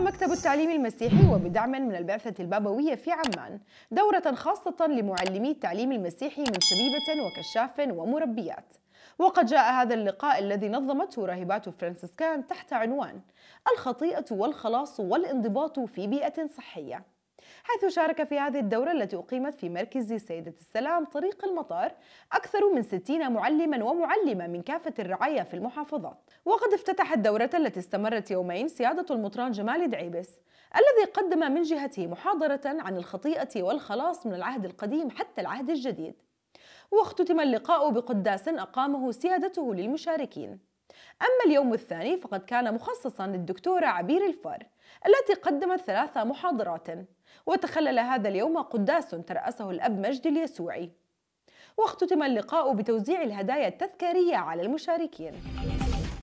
مكتب التعليم المسيحي وبدعم من البعثة البابوية في عمان دورة خاصة لمعلمي التعليم المسيحي من شبيبة وكشاف ومربيات وقد جاء هذا اللقاء الذي نظمته راهبات فرانسيسكان تحت عنوان الخطيئة والخلاص والانضباط في بيئة صحية حيث شارك في هذه الدورة التي أقيمت في مركز سيدة السلام طريق المطار أكثر من 60 معلما ومعلمة من كافة الرعاية في المحافظات وقد افتتح الدورة التي استمرت يومين سيادة المطران جمال دعيبس الذي قدم من جهته محاضرة عن الخطيئة والخلاص من العهد القديم حتى العهد الجديد واختتم اللقاء بقداس أقامه سيادته للمشاركين أما اليوم الثاني فقد كان مخصصا للدكتورة عبير الفار التي قدمت ثلاث محاضرات وتخلل هذا اليوم قداس ترأسه الأب مجدي اليسوعي واختتم اللقاء بتوزيع الهدايا التذكارية على المشاركين